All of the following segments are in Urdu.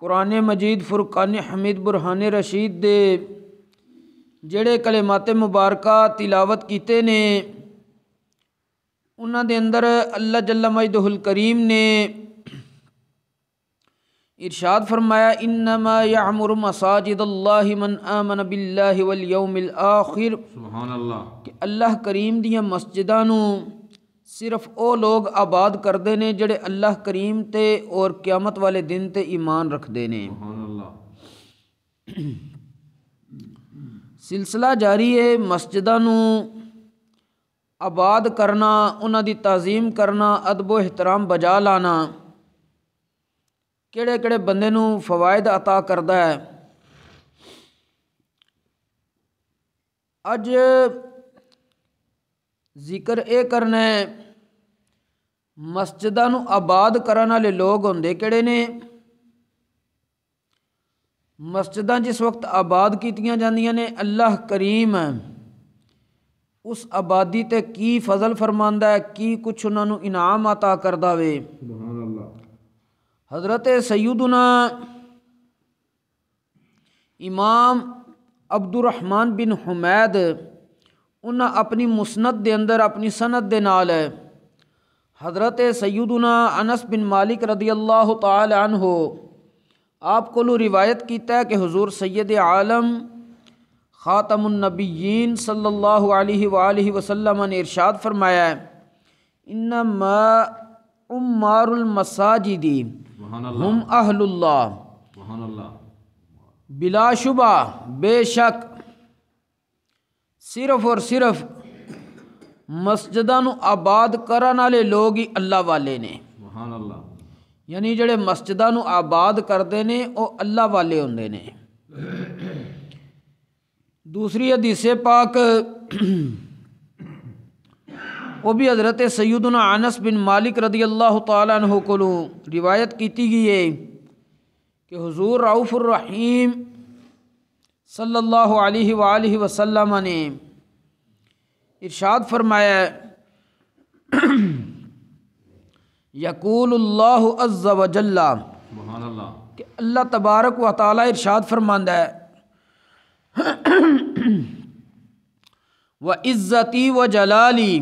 قرآن مجید فرقان حمید برحان رشید دے جڑے کلمات مبارکہ تلاوت کیتے نے انہوں دے اندر اللہ جل مجدہ الکریم نے ارشاد فرمایا انما یعمر مساجد اللہ من آمن باللہ والیوم الاخر سبحان اللہ کہ اللہ کریم دیا مسجدانوں صرف او لوگ آباد کرتے نے جڑے اللہ کریم تے اور قیامت والے دن تے ایمان رکھتے ہیں سلسلہ جاری ہے مسجداں آباد کرنا دی تعظیم کرنا ادب و احترام بجا لانا کیڑے کیڑے بندے نو فوائد عطا ہے اج ذکر اے کرنا ہے مسجدوں آباد کرے لوگ آتے کہڑے نے مسجد جس وقت آباد کی جیسا نے اللہ کریم اس آبادی ت فضل فرما ہے کی کچھ انہوں نے انعام عطا کر دے حضرت سعود ان امام عبد الرحمان بن حمید ان اپنی مسنت کے اندر اپنی صنعت کے نال حضرت سیدنا انس بن مالک رضی اللہ تعالی عنہ آپ کو لو روایت کی کہ حضور سید عالم خاتم النبیین صلی اللہ علیہ وآلہ وسلم نے ارشاد فرمایا ہم اہل اللہ بلا شبہ بے شک صرف اور صرف نو آباد کرن والے لوگ ہی اللہ والے نے یعنی جڑے مسجدہ نو آباد کرتے ہیں او اللہ والے ہوں نے دوسری حدیث پاک او بھی حضرت سیدنا الن عانس بن مالک رضی اللہ تعالیٰ عنہ کو روایت کی گئی ہے کہ حضور راؤف الرحیم صلی اللہ علیہ وآلہ وسلم نے ارشاد فرمایا ہے یقول اللہ عز و جل کہ اللہ تبارک و تعالی ارشاد فرماندہ ہے و عزتی و جلالی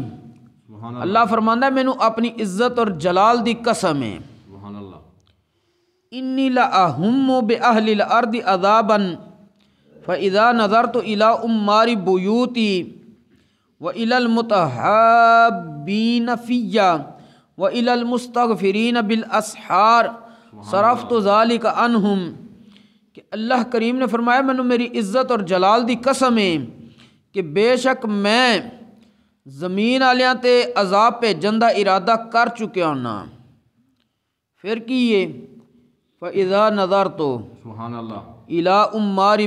اللہ فرماندہ ہے مینوں اپنی عزت اور جلال دی قسم ہے انی لاہم بے اہل الارض عذابا فاذا نظرت الی امار بیوتی و المتحبین فیہ و الل مستق فرین بل اصحار سرف تو انہم کہ اللہ کریم نے فرمایا میں نے میری عزت اور جلال دی قسم ہے کہ بے شک میں زمین والوں عذاب بھیجن جندہ ارادہ کر چکیا ہوں پھر کی یہ فضا نظر تو الا عماری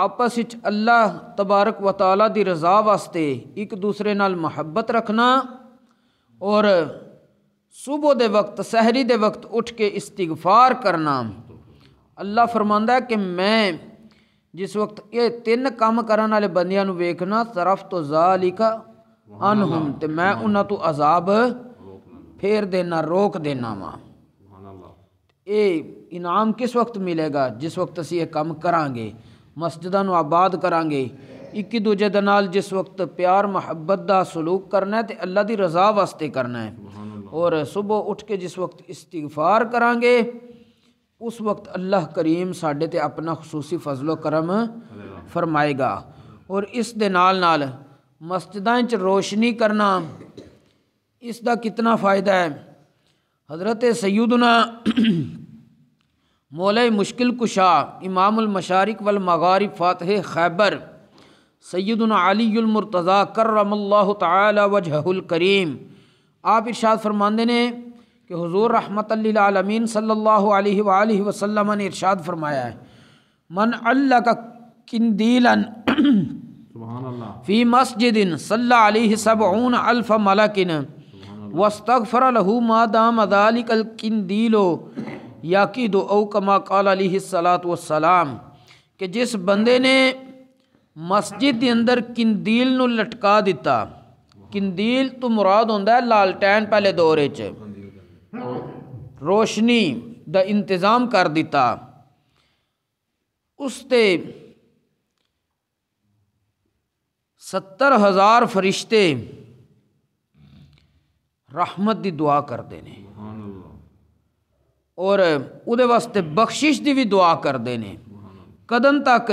آپس اللہ تبارک وطالعہ کی رضا واسطے ایک دوسرے محبت رکھنا اور صبح دے وقت سحری دے وقت اٹھ کے استغفار کرنا اللہ ہے کہ میں جس وقت یہ تین کام کرن والے بندیاں ویکھنا طرف تو انہم تے میں انہوں تو عذاب پھیر دینا روک دینا وا اے انعام کس وقت ملے گا جس وقت اسی یہ کام کروں گے نو آباد کران گے ایک دوے دن جس وقت پیار محبت دا سلوک کرنا ہے تے اللہ دی رضا واسطے کرنا ہے اور صبح اٹھ کے جس وقت استغفار کران گے اس وقت اللہ کریم تے اپنا خصوصی فضل و کرم فرمائے گا اور اس کے نال مسجدیں روشنی کرنا اس دا کتنا فائدہ ہے حضرت سیدنا مول مشکل کشا امام المشارق والمغارب فاتح خیبر سید المرتضا کرم اللہ تعالی وجہ الکریم آپ ارشاد فرماندے نے کہ حضور اللہ علمین صلی اللہ علیہ وآلہ وسلم نے ارشاد فرمایا ہے من اللہ کا کندیلا فی مسجد صلی علیہ سبعون الف ملکن وستغفر لہو ما دام ذالک الکندیلو یا کہ دو او کما کال والی حصہ لا سلام کہ جس بندے نے مسجد کے اندر کندیل نو لٹکا دیتا کندیل تو مراد ہوندا ہے لالٹین پہلے دورے چ روشنی دا انتظام کر دیتا اس تے ستر ہزار فرشتے رحمت دی دعا کرتے ہیں اور واسطے بخشش دی بھی دعا کر دینے کدن تک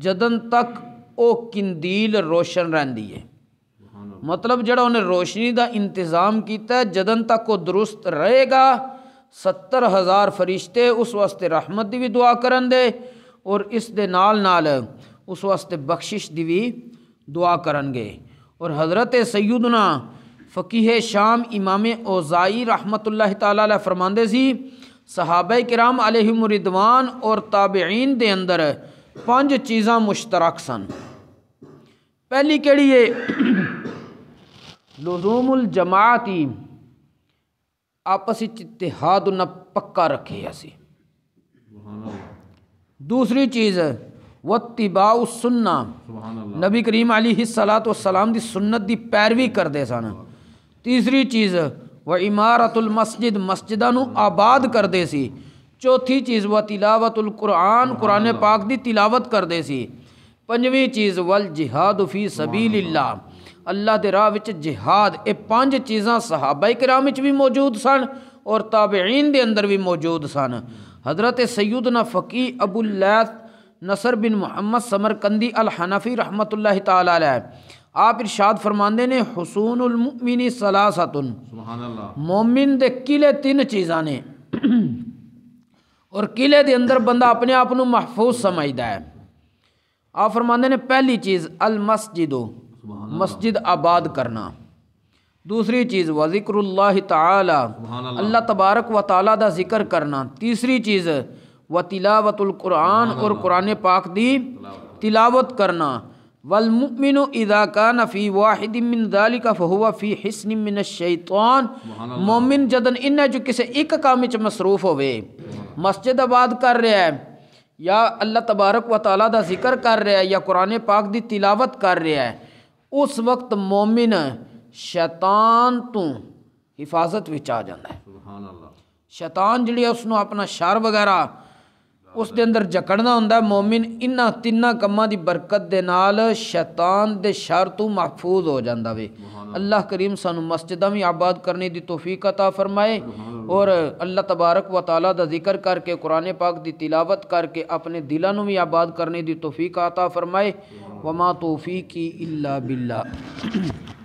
جدن تک او کندیل روشن رہن دیئے مطلب جڑا انہیں روشنی دا انتظام ہے جدن تک او درست رہے گا ستر ہزار فرشتے اس واسطے رحمت کی بھی دعا کرتے بخش کی بھی دعا کرن گے اور حضرت سیدنا فقیہ شام امام اوزائی رحمت اللہ تعالیٰ فرماندے سی صحابہ کرام علیہ مردوان اور تابعین دے اندر پانچ چیزاں مشترک سن پہلی کیڑی ہے لزوم الجماعتی آپس اتحاد پکا رکھے اسی دوسری چیز و تباؤ سننا نبی کریم علیہ ہی سلاد و سلام کی سنت دی پیروی کرتے سن تیسری چیز وہ عمارت مسجدانو مسجدہ کر دے سی چوتھی چیز و تلاوت القرآن قرآن پاک دی تلاوت کر دے سی پنجویں چیز و جہاد فی سبیل اللہ اللہ دے راہ جہاد اے پانچ چیزاں صحابہ کرام وچ بھی موجود سن اور تابعین دے اندر بھی موجود سن حضرت سیدنا فقی ابو اللہ نصر بن محمد سمرکندی الحنفی رحمت اللہ تعالی علیہ آپ ارشاد فرماندے نے حسون المنی صلاحتن مومن دے قلعے تین چیزاں نے اور قلعے دے اندر بندہ اپنے آپ نو محفوظ سمجھتا ہے آپ فرماندے نے پہلی چیز المسجد مسجد آباد کرنا دوسری چیز و ذکر اللہ تعالی اللہ تبارک و تعالی دا ذکر کرنا تیسری چیز و تلاوت القرآن اور قرآن پاک دی تلاوت کرنا ادا کا في واحد من من حسن مومن جدن ان جو کسی ایک کام مصروف ہوئے مسجد آباد کر رہا ہے یا اللہ تبارک و تعالیٰ دا ذکر کر رہا ہے یا قرآن پاک دی تلاوت کر رہا ہے اس وقت مومن شیطان تو حفاظت آ اللہ شیطان جڑی ہے اس اپنا شر وغیرہ اس دے اندر جکڑنا ہوں مومن انہ تینوں کاموں دی برکت دے نال شیتان در تو محفوظ ہو جاندہ ہے اللہ کریم سانو مسجدہ میں آباد کرنے دی توفیق عطا فرمائے اور اللہ تبارک و وطالعہ دا ذکر کر کے قرآن پاک دی تلاوت کر کے اپنے دلوں میں آباد کرنے دی توفیق عطا فرمائے وما توفیقی اللہ باللہ